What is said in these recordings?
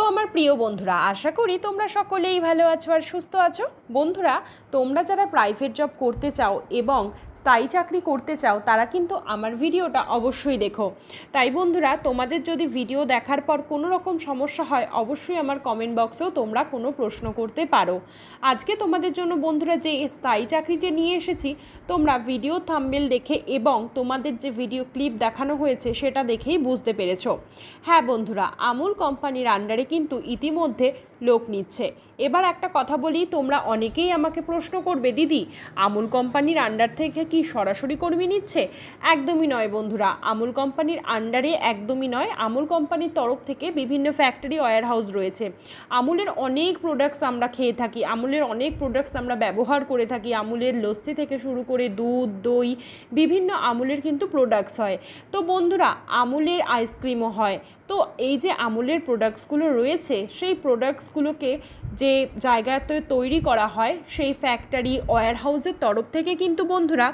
তো আমার প্রিয় বন্ধুরা আশা করি তোমরা সকলেই ভালো আছো আর সুস্থ আছো বন্ধুরা তোমরা যারা প্রাইভেট জব করতে চাও এবং স্থায়ী চাকরি করতে চাও তারা কিন্তু আমার ভিডিওটা অবশ্যই দেখো তাই বন্ধুরা তোমাদের যদি ভিডিও দেখার পর কোনো রকম সমস্যা হয় অবশ্যই আমার কমেন্ট বক্সেও তোমরা কোনো প্রশ্ন করতে পারো আজকে তোমাদের জন্য বন্ধুরা যে স্থায়ী চাকরিটা নিয়ে এসেছি তোমরা ভিডিও থাম্বেল দেখে এবং তোমাদের যে ভিডিও ক্লিপ দেখানো হয়েছে সেটা দেখেই বুঝতে পেরেছো হ্যাঁ বন্ধুরা আমুল কোম্পানির আন্ডারে কিন্তু ইতিমধ্যে লোক নিচ্ছে এবার একটা কথা বলি তোমরা অনেকেই আমাকে প্রশ্ন করবে দিদি আমুল কোম্পানির আন্ডার থেকে কি সরাসরি কর্মী নিচ্ছে একদমই নয় বন্ধুরা আমুল কোম্পানির আন্ডারে একদমই নয় আমুল কোম্পানির তরফ থেকে বিভিন্ন ফ্যাক্টরি ওয়ার হাউস রয়েছে আমুলের অনেক প্রোডাক্টস আমরা খেয়ে থাকি আমুলের অনেক প্রোডাক্টস আমরা ব্যবহার করে থাকি আমুলের লস্যি থেকে শুরু করে দুধ দই বিভিন্ন আমুলের কিন্তু প্রোডাক্টস হয় তো বন্ধুরা আমুলের আইসক্রিমও হয় তো এই যে আমুলের প্রোডাক্টসগুলো রয়েছে সেই প্রোডাক্টসগুলোকে যে জায়গাতে তৈরি করা হয় সেই ফ্যাক্টরি ওয়ার হাউসের তরফ থেকে কিন্তু বন্ধুরা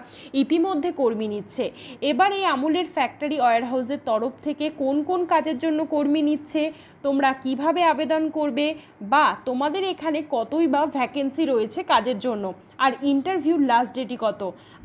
ইতিমধ্যে কর্মী নিচ্ছে এবার এই আমুলের ফ্যাক্টরি ওয়ার হাউসের তরফ থেকে কোন কোন কাজের জন্য কর্মী নিচ্ছে তোমরা কিভাবে আবেদন করবে বা তোমাদের এখানে কতই বা ভ্যাকেন্সি রয়েছে কাজের জন্য আর ইন্টারভিউ লাস্ট ডেটই কত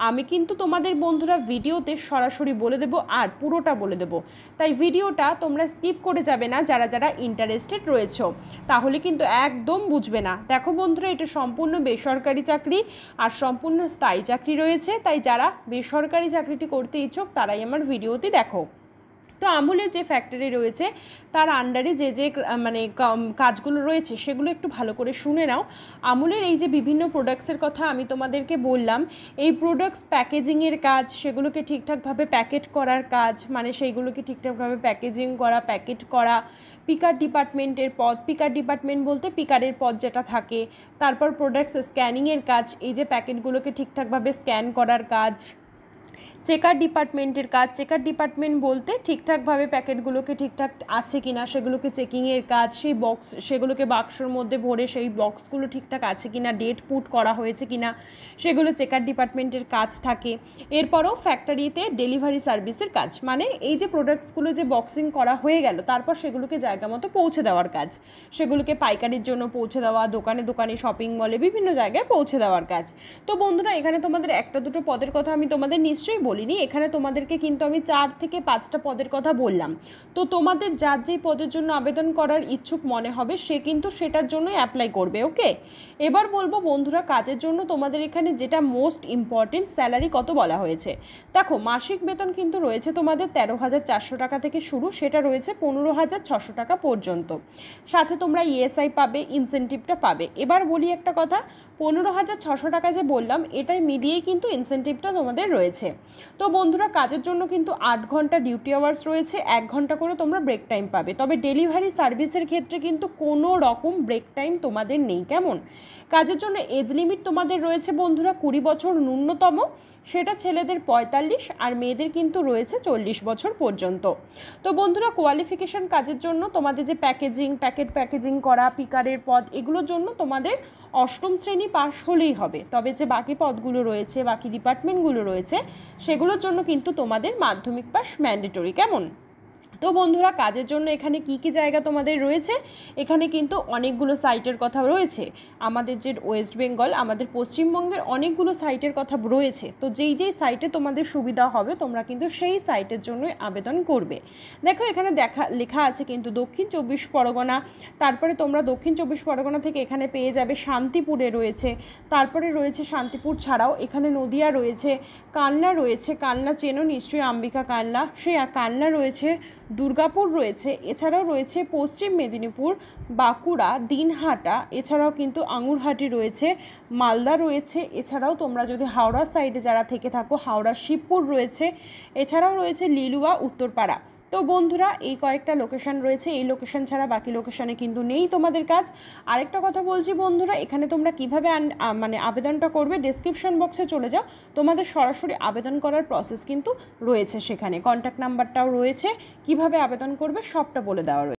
আমি কিন্তু তোমাদের বন্ধুরা ভিডিওতে সরাসরি বলে দেব আর পুরোটা বলে দেব তাই ভিডিওটা তোমরা স্কিপ করে যাবে না যারা যারা ইন্টারেস্টেড রয়েছে তাহলে কিন্তু একদম বুঝবে না দেখো বন্ধুরা এটা সম্পূর্ণ বেসরকারি চাকরি আর সম্পূর্ণ স্থায়ী চাকরি রয়েছে তাই যারা বেসরকারি চাকরিটি করতে ইচ্ছুক তারাই আমার ভিডিওটি দেখো তো আমুলের যে ফ্যাক্টরি রয়েছে তার আন্ডারে যে যে মানে কাজগুলো রয়েছে সেগুলো একটু ভালো করে শুনে নাও আমুলের এই যে বিভিন্ন প্রোডাক্টসের কথা আমি তোমাদেরকে বললাম এই প্রোডাক্টস প্যাকেজিংয়ের কাজ সেগুলোকে ঠিকঠাকভাবে প্যাকেট করার কাজ মানে সেইগুলোকে ঠিকঠাকভাবে প্যাকেজিং করা প্যাকেট করা পিকার ডিপার্টমেন্টের পদ পিকার ডিপার্টমেন্ট বলতে পিকারের পদ যেটা থাকে তারপর প্রোডাক্টস স্ক্যানিংয়ের কাজ এই যে প্যাকেটগুলোকে ঠিকঠাকভাবে স্ক্যান করার কাজ চেকার ডিপার্টমেন্টের কাজ চেকার ডিপার্টমেন্ট বলতে ঠিকঠাকভাবে প্যাকেটগুলোকে ঠিকঠাক আছে কি না সেগুলোকে চেকিংয়ের কাজ সেই বক্স সেগুলোকে বাক্সর মধ্যে ভরে সেই বক্সগুলো ঠিকঠাক আছে কি না ডেট পুট করা হয়েছে কিনা সেগুলো চেকার ডিপার্টমেন্টের কাজ থাকে এরপরও ফ্যাক্টরিতে ডেলিভারি সার্ভিসের কাজ মানে এই যে প্রোডাক্টসগুলো যে বক্সিং করা হয়ে গেল তারপর সেগুলোকে জায়গা মতো পৌঁছে দেওয়ার কাজ সেগুলোকে পাইকারির জন্য পৌঁছে দেওয়া দোকানে দোকানে শপিং মলে বিভিন্ন জায়গায় পৌঁছে দেওয়ার কাজ তো বন্ধুরা এখানে তোমাদের একটা দুটো পদের কথা আমি তোমাদের নিশ্চয়ই বলিনি এখানে তোমাদেরকে কিন্তু আমি চার থেকে পাঁচটা পদের কথা বললাম তো তোমাদের যার যেই পদের জন্য আবেদন করার ইচ্ছুক মনে হবে সে কিন্তু সেটার জন্যই অ্যাপ্লাই করবে ওকে এবার বলবো বন্ধুরা কাজের জন্য তোমাদের এখানে যেটা মোস্ট ইম্পর্টেন্ট স্যালারি কত বলা হয়েছে দেখো মাসিক বেতন কিন্তু রয়েছে তোমাদের তেরো হাজার চারশো টাকা থেকে শুরু সেটা রয়েছে পনেরো হাজার ছশো টাকা পর্যন্ত সাথে তোমরা ইএসআই পাবে ইনসেন্টিভটা পাবে এবার বলি একটা কথা পনেরো হাজার ছশো টাকা যে বললাম এটাই মিলিয়েই কিন্তু ইনসেন্টিভটা তোমাদের রয়েছে তো বন্ধুরা কাজের জন্য কিন্তু আট ঘন্টা ডিউটি আওয়ার্স রয়েছে এক ঘন্টা করে তোমরা ব্রেক টাইম পাবে তবে ডেলিভারি সার্ভিসের ক্ষেত্রে কিন্তু কোনো রকম ব্রেক টাইম তোমাদের নেই কেমন কাজের জন্য এজ লিমিট তোমাদের রয়েছে বন্ধুরা কুড়ি বছর ন্যূনতম সেটা ছেলেদের পঁয়তাল্লিশ আর মেয়েদের কিন্তু রয়েছে চল্লিশ বছর পর্যন্ত তো বন্ধুরা কোয়ালিফিকেশান কাজের জন্য তোমাদের যে প্যাকেজিং প্যাকেট প্যাকেজিং করা পিকারের পদ এগুলোর জন্য তোমাদের অষ্টম শ্রেণী পাশ হলেই হবে তবে যে বাকি পদগুলো রয়েছে বাকি ডিপার্টমেন্টগুলো রয়েছে সেগুলোর জন্য কিন্তু তোমাদের মাধ্যমিক পাশ ম্যান্ডেটরি কেমন তো বন্ধুরা কাজের জন্য এখানে কি কি জায়গা তোমাদের রয়েছে এখানে কিন্তু অনেকগুলো সাইটের কথা রয়েছে আমাদের যে ওয়েস্ট বেঙ্গল আমাদের পশ্চিমবঙ্গের অনেকগুলো সাইটের কথা রয়েছে তো যেই যেই সাইটে তোমাদের সুবিধা হবে তোমরা কিন্তু সেই সাইটের জন্যই আবেদন করবে দেখো এখানে দেখা লেখা আছে কিন্তু দক্ষিণ চব্বিশ পরগনা তারপরে তোমরা দক্ষিণ চব্বিশ পরগনা থেকে এখানে পেয়ে যাবে শান্তিপুরে রয়েছে তারপরে রয়েছে শান্তিপুর ছাড়াও এখানে নদিয়া রয়েছে কান্না রয়েছে কান্না চেনো নিশ্চয়ই আম্বিকা কান্না সে কান্না রয়েছে দুর্গাপুর রয়েছে এছাড়াও রয়েছে পশ্চিম মেদিনীপুর বাঁকুড়া দিনহাটা এছাড়াও কিন্তু আঙুরহাটি রয়েছে মালদা রয়েছে এছাড়াও তোমরা যদি হাওড়া সাইডে যারা থেকে থাকো হাওড়া শিবপুর রয়েছে এছাড়াও রয়েছে লিলুয়া উত্তরপাড়া তো বন্ধুরা এই কয়েকটা লোকেশান রয়েছে এই লোকেশান ছাড়া বাকি লোকেশানে কিন্তু নেই তোমাদের কাজ আরেকটা কথা বলছি বন্ধুরা এখানে তোমরা কিভাবে মানে আবেদনটা করবে ডেসক্রিপশন বক্সে চলে যাও তোমাদের সরাসরি আবেদন করার প্রসেস কিন্তু রয়েছে সেখানে কন্ট্যাক্ট নাম্বারটাও রয়েছে কিভাবে আবেদন করবে সবটা বলে দেওয়া রয়েছে